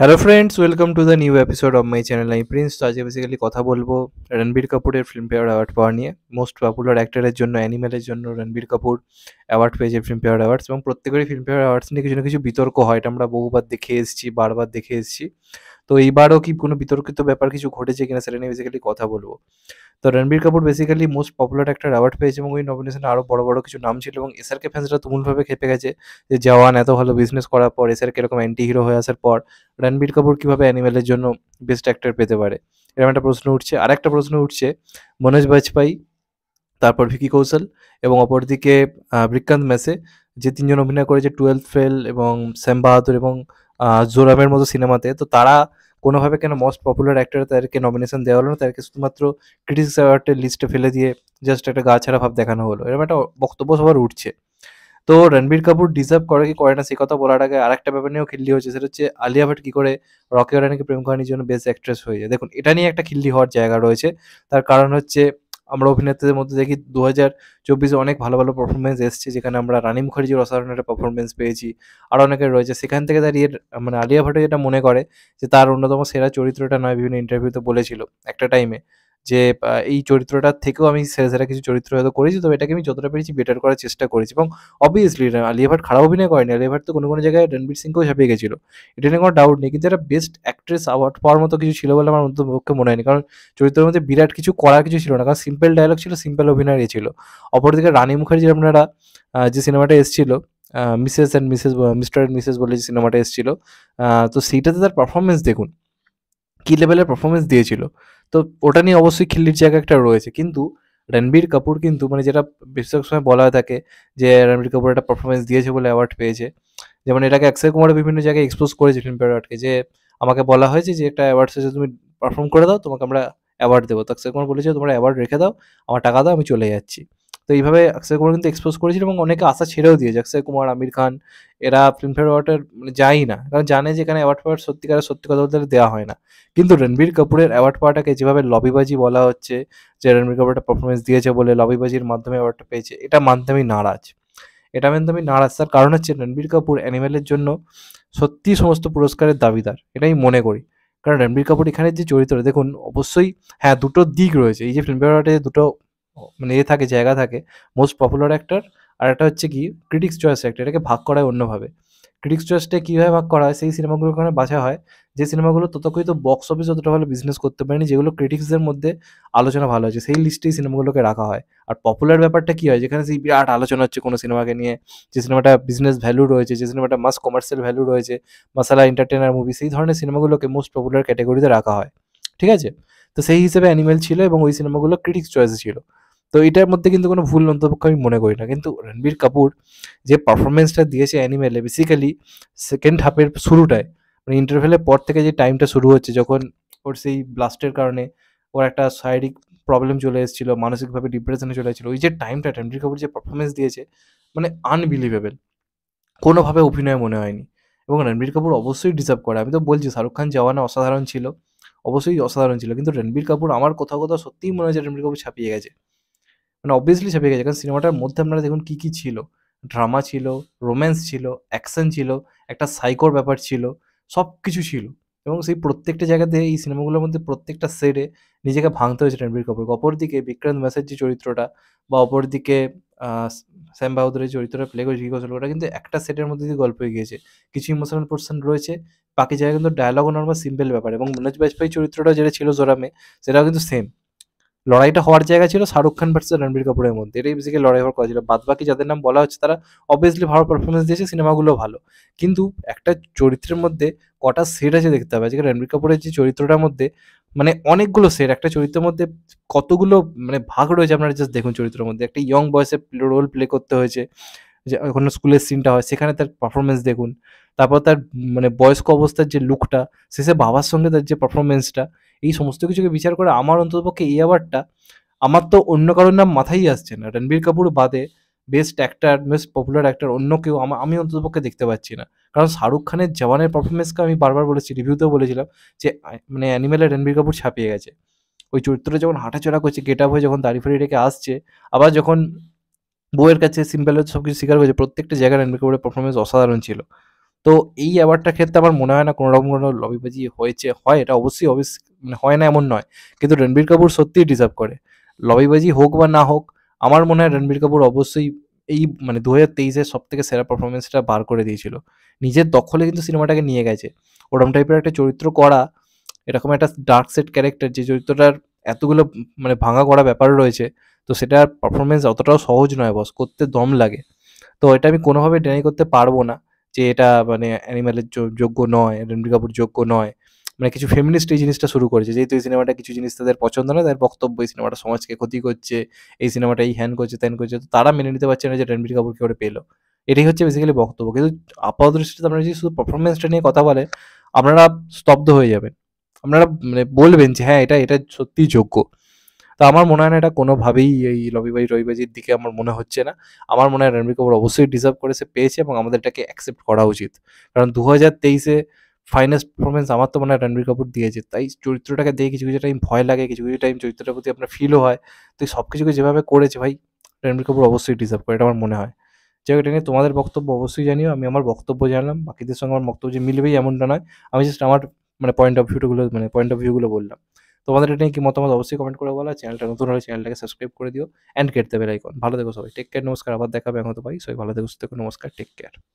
hello friends welcome to the new episode of my channel I Prince তো আজকে basically কথা বলবো রণবীর কাপুরের ফিল্মফেয়ার অ্যাওয়ার্ড পাওয়া নিয়ে মোস্ট পপুলার অ্যাক্টরের জন্য অ্যানিমেলের জন্য রণবীর কাপুর অ্যাওয়ার্ড পেয়েছে ফিল্মফেয়ার অ্যাওয়ার্ডস এবং প্রত্যেকেরই ফিল্মফেয়ার অ্যাওয়ার্ডস নিয়ে কিছু না কিছু বিতর্ক হয় এটা আমরা বহুবার দেখে এসেছি বারবার দেখে এসেছি তো এইবারও কি কোনো বিতর্কিত ব্যাপার কিছু ঘটেছে কিনা সেটা নিয়ে বেসিক্যালি কথা বলবো তো Ranbir Kapoor basically most popular একটা অ্যাওয়ার্ড পেয়েছে এবং ওই নমিনেশনে আরও বড় বড় কিছু নাম ছিল এবং এসআরকে ফ্যান্সরা তুমুলভাবে খেপে গেছে যে জওয়ান এত ভালো বিজনেস করার পর এসআরকে এরকম অ্যান্টি হিরো হয়ে আসার পর রণবীর কাপুর কীভাবে অ্যানিমেলের জন্য বেস্ট অ্যাক্টর পেতে পারে এরকম একটা প্রশ্ন উঠছে আর একটা প্রশ্ন উঠছে মনোজ বাজপাই তারপর ভিকি কৌশল এবং অপরদিকে বৃক্কান্ত মেসে যে তিনজন অভিনয় করেছে টুয়েলভ ফেল এবং শ্যাম বাহাদুর এবং জোরামের মতো সিনেমাতে তো তারা কোনোভাবে কেন মোস্ট পপুলার অ্যাক্টর তাদেরকে নমিনেশন দেওয়া হলো না তাদেরকে শুধুমাত্র ক্রিটিক্স অ্যাওয়ার্ডের লিস্টে ফেলে দিয়ে জাস্ট একটা গা ছাড়া ভাব দেখানো হলো এরকম একটা বক্তব্য সবার উঠছে তো রণবীর কাপুর ডিজার্ভ করে কি করে না সে কথা বলার আগে আরেকটা ব্যাপার নিয়েও খিল্লি হয়েছে সেটা হচ্ছে আলিয়া ভাট কি করে রকি অরানিকে প্রেম কাহিনীর জন্য বেস্ট অ্যাক্ট্রেস হয়ে যায় দেখুন এটা নিয়ে একটা খিল্লি হওয়ার জায়গা রয়েছে তার কারণ হচ্ছে আমরা অভিনেত্রীদের মধ্যে দেখি দু হাজার চব্বিশে অনেক ভালো ভালো পারফরমেন্স এসছে যেখানে আমরা রানী মুখার্জির অসাধারণ একটা পারফরমেন্স পেয়েছি আরও অনেকের রয়েছে সেখান থেকে দাঁড়িয়ে মানে আলিয়া ভাটে যেটা মনে করে যে তার অন্যতম সেরা চরিত্রটা নয় বিভিন্ন ইন্টারভিউতে বলেছিল একটা টাইমে যে এই চরিত্রটার থেকেও আমি সেরে সেরা কিছু চরিত্র হয়তো করেছি তবে এটাকে আমি যতটা পেরেছি বেটার করার চেষ্টা করেছি এবং অবভিয়াসলি আলিয়া ভাট খারাপ অভিনয় করেনি আলিয়া ভাট তো কোনো কোনো জায়গায় রণবীর সিংকেও ছাপিয়ে গেছিলো এটা নিয়ে কোনো ডাউট নেই কিন্তু এটা বেস্ট অ্যাক্ট্রেস অ্যাওয়ার্ড পাওয়ার মতো কিছু ছিল বলে আমার পক্ষে মনে হয়নি কারণ চরিত্রের মধ্যে বিরাট কিছু করার কিছু ছিল না কারণ সিম্পল ডায়লগ ছিল সিম্পল অভিনয় ছিল অপরদিকে রানী মুখার্জি আপনারা যে সিনেমাটা এসেছিল Mrs and Mrs Mr and Mrs বলে যে সিনেমাটা এসেছিল তো সেইটাতে তার পারফরমেন্স দেখুন কী লেভেলের পারফরমেন্স দিয়েছিল তো ওটা নিয়ে অবশ্যই খিল্লির জায়গা একটা রয়েছে কিন্তু রণবীর কাপুর কিন্তু মানে যেটা বেশিরভাগ সময় বলা হয়ে থাকে যে রণবীর কাপুর একটা পারফরমেন্স দিয়েছে বলে অ্যাওয়ার্ড পেয়েছে যেমন এটাকে অক্ষয় কুমার বিভিন্ন জায়গায় এক্সপোজ করেছে ফিল্ম অ্যাওয়ার্ডকে যে আমাকে বলা হয়েছে যে একটা অ্যাওয়ার্ড শেষে তুমি পারফর্ম করে দাও তোমাকে আমরা অ্যাওয়ার্ড দেবো তো অক্ষয় কুমার বলেছে তোমরা অ্যাওয়ার্ড রেখে দাও আমার টাকা দাও আমি চলে যাচ্ছি তো এইভাবে অক্ষয় কুমার কিন্তু এক্সপোজ করেছিল এবং অনেকে আশা ছেড়েও দিয়েছে অক্ষয় কুমার আমির খান এরা ফিল্মফেয়ার অ্যাওয়ার্ডের মানে যাই না কারণ জানে যে এখানে অ্যাওয়ার্ড পাওয়ার সত্যিকারের সত্যি কথা বলতে দেওয়া হয় না কিন্তু রণবীর কাপুরের অ্যাওয়ার্ড পাওয়াটাকে যেভাবে লবিবাজি বলা হচ্ছে যে রণবীর কাপুর একটা পারফরমেন্স দিয়েছে বলে লবিবাজির মাধ্যমে অ্যাওয়ার্ডটা পেয়েছে এটা মানতে আমি নারাজ এটা মানতে আমি নারাজ তার কারণ হচ্ছে রণবীর কাপুর অ্যানিমেলের জন্য সত্যি সমস্ত পুরস্কারের দাবিদার এটাই মনে করি কারণ রণবীর কাপুর এখানে যে চরিত্র দেখুন অবশ্যই হ্যাঁ দুটো দিক রয়েছে এই যে ফিল্মফেয়ার অ্যাওয়ার্ডে দুটো মানে এ থাকে জায়গা থাকে মোস্ট পপুলার অ্যাক্টর আর একটা হচ্ছে কি ক্রিটিক্স চয়েস অ্যাক্টর এটাকে ভাগ করা হয় অন্যভাবে ক্রিটিক্স চয়েসটা কীভাবে ভাগ করা হয় সেই সিনেমাগুলোর কারণে বাছা হয় যে সিনেমাগুলো ততক্ষণই তো বক্স অফিস অতটা ভালো বিজনেস করতে পারেনি যেগুলো ক্রিটিক্সদের মধ্যে আলোচনা ভালো হয়েছে সেই লিস্টেই সিনেমাগুলোকে রাখা হয় আর পপুলার ব্যাপারটা কী হয় যেখানে সেই বিরাট আলোচনা হচ্ছে কোনো সিনেমাকে নিয়ে যে সিনেমাটা বিজনেস ভ্যালু রয়েছে যে সিনেমাটা মাস কমার্শিয়াল ভ্যালু রয়েছে মশালা এন্টারটেনার মুভি সেই ধরনের সিনেমাগুলোকে মোস্ট পপুলার ক্যাটাগরিতে রাখা হয় ঠিক আছে তো সেই হিসেবে অ্যানিমেল ছিল এবং ওই সিনেমাগুলো ক্রিটিক্স চয়েসে ছিল তো এটার মধ্যে কিন্তু কোনো ভুল মন্তব্য আমি মনে করি না কিন্তু রণবীর কাপুর যে পারফরমেন্সটা দিয়েছে অ্যানিমেলে বেসিক্যালি সেকেন্ড হাফের শুরুটায় মানে ইন্টারভেলের পর থেকে যে টাইমটা শুরু হচ্ছে যখন ওর সেই ব্লাস্টের কারণে ওর একটা শারীরিক প্রবলেম চলে এসেছিল মানসিকভাবে ডিপ্রেশনে চলে এসেছিলো ওই যে টাইমটা রণবীর কাপুর যে পারফরমেন্স দিয়েছে মানে আনবিলিভেবল কোনোভাবে অভিনয় মনে হয়নি এবং রণবীর কাপুর অবশ্যই ডিজার্ভ করে আমি তো বলছি শাহরুখ খান না অসাধারণ ছিল অবশ্যই অসাধারণ ছিল কিন্তু রণবীর কাপুর আমার কোথাও কোথাও সত্যিই মনে হয়েছে রণবীর কাপুর ছাপিয়ে গেছে মানে অবভিয়াসলি ছাপিয়ে গেছে কারণ সিনেমাটার মধ্যে আপনারা দেখুন কী কী ছিল ড্রামা ছিল রোম্যান্স ছিল অ্যাকশন ছিল একটা সাইকোর ব্যাপার ছিল সব কিছু ছিল এবং সেই প্রত্যেকটা জায়গাতে এই সিনেমাগুলোর মধ্যে প্রত্যেকটা সেটে নিজেকে ভাঙতে হয়েছে রণবীর কাপুর অপরদিকে বিক্রান্ত ম্যাসের যে চরিত্রটা বা অপরদিকে শ্যাম বাহাদুরের চরিত্রটা প্লে করে কৌশল ওটা কিন্তু একটা সেটের মধ্যে দিয়ে গল্প হয়ে গিয়েছে কিছু ইমোশনাল পোর্শন রয়েছে বাকি জায়গায় কিন্তু ডায়লগ নর্মাল সিম্পল ব্যাপার এবং মনোজ বাজপেয়ী চরিত্রটা যেটা ছিল জোরামে সেটাও কিন্তু সেম লড়াইটা হওয়ার জায়গা ছিল শাহরুখ খান ভার্সেস রণবীর কাপুরের মধ্যে এটাই বেসিক্যালি লড়াই হওয়ার কথা ছিল বাদ বাকি যাদের নাম বলা হচ্ছে তারা অবভিয়াসলি ভালো পারফরমেন্স দিয়েছে সিনেমাগুলো ভালো কিন্তু একটা চরিত্রের মধ্যে কটা সেট আছে দেখতে হবে আজকে রণবীর কাপুরের যে চরিত্রটার মধ্যে মানে অনেকগুলো সেট একটা চরিত্রের মধ্যে কতগুলো মানে ভাগ রয়েছে আপনারা জাস্ট দেখুন চরিত্রের মধ্যে একটা ইয়ং বয়সে রোল প্লে করতে হয়েছে যে ওখানে স্কুলের সিনটা হয় সেখানে তার পারফরমেন্স দেখুন তারপর তার মানে বয়স্ক অবস্থার যে লুকটা শেষে বাবার সঙ্গে তার যে পারফরমেন্সটা এই সমস্ত কিছুকে বিচার করে আমার অন্ততপক্ষে এই অ্যাওয়ার্ডটা আমার তো অন্য কারোর নাম মাথায় আসছে না রণবীর কাপুর বাদে best actor best popular actor অন্য কেউ আমি অন্ততপক্ষে দেখতে পাচ্ছি না কারণ শাহরুখ খানের জওয়ানের পারফরমেন্সকে আমি বারবার বলেছি রিভিউতেও বলেছিলাম যে মানে অ্যানিমেলে রণবীর কাপুর ছাপিয়ে গেছে ওই চরিত্রটা যখন হাঁটাচড়া করছে গেট আপ হয়ে যখন দাড়ি ফাড়ি রেখে আসছে আবার যখন বউয়ের কাছে সিম্পল সব কিছু স্বীকার করেছে প্রত্যেকটা জায়গায় রণবীর কাপুরের পারফরমেন্স অসাধারণ ছিল তো এই অ্যাওয়ার্ডটার ক্ষেত্রে আমার মনে হয় না কোনো রকম কোনো লবিবাজি হয়েছে হয় এটা অবশ্যই অবশ্যই মানে হয় না এমন নয় কিন্তু রণবীর কাপুর সত্যিই ডিজার্ভ করে লবিবাজি হোক বা না হোক আমার মনে হয় রণবীর কাপুর অবশ্যই এই মানে দু হাজার তেইশের সব থেকে সেরা পারফরমেন্সটা বার করে দিয়েছিল নিজের দখলে কিন্তু সিনেমাটাকে নিয়ে গেছে ওরম টাইপের একটা চরিত্র করা এরকম একটা ডার্ক সেট ক্যারেক্টার যে চরিত্রটার এতগুলো মানে ভাঙা করা ব্যাপার রয়েছে তো সেটার পারফরমেন্স অতটাও সহজ নয় বস করতে দম লাগে তো এটা আমি কোনোভাবে ডেনাই করতে পারবো না যে এটা মানে অ্যানিম্যালের যোগ্য নয় রণবীর কাপুর যোগ্য নয় মানে কিছু ফেমিনিস্ট এই জিনিসটা শুরু করেছে যেহেতু এই সিনেমাটা কিছু জিনিস তাদের পছন্দ না তাদের বক্তব্য এই সিনেমাটা সমাজকে ক্ষতি করছে এই সিনেমাটা এই হ্যান করছে ত্যান করছে তো তারা মেনে নিতে পারছে না যে রণবীর কাপুর করে পেলো এটাই হচ্ছে বেসিক্যালি বক্তব্য কিন্তু আপাত দৃষ্টিতে আপনারা যদি শুধু পারফরমেন্সটা নিয়ে কথা বলে আপনারা স্তব্ধ হয়ে যাবেন আপনারা মানে বলবেন যে হ্যাঁ এটা এটা সত্যিই যোগ্য তা আমার মনে হয় না এটা কোনোভাবেই এই রবিবাজি রবিবাজির দিকে আমার মনে হচ্ছে না আমার মনে হয় রণবীর কাপুর অবশ্যই ডিজার্ভ করে সে পেয়েছে এবং আমাদের এটাকে অ্যাকসেপ্ট করা উচিত কারণ দু হাজার তেইশে ফাইনেস্ট পারফরমেন্স আমার তো মনে হয় রণবীর কাপুর দিয়েছে তাই চরিত্রটাকে দেখে কিছু কিছু টাইম ভয় লাগে কিছু কিছু টাইম চরিত্রটার প্রতি আপনার ফিলও হয় তো সব কিছুকে যেভাবে করেছে ভাই রণবীর কাপুর অবশ্যই ডিজার্ভ করে এটা আমার মনে হয় যাই এটা নিয়ে তোমাদের বক্তব্য অবশ্যই জানিও আমি আমার বক্তব্য জানলাম বাকিদের সঙ্গে আমার বক্তব্য যে মিলবেই এমনটা নয় আমি জাস্ট আমার মানে পয়েন্ট অফ ভিউগুলো মানে পয়েন্ট অফ ভিউগুলো বললাম তোমাদের এটা নিয়ে কি মতামত অবশ্যই কমেন্ট করে বলা চ্যানেলটা নতুন হলে চ্যানেলটাকে সাবস্ক্রাইব করে দিও অ্যান্ড কেটে দেবে আইকন ভালো থেকো সবাই টেক কেয়ার নমস্কার আবার দেখাবে এখন তো ভাই সবাই ভালো থেকো সুস্থ নমস্কার টেক কেয়ার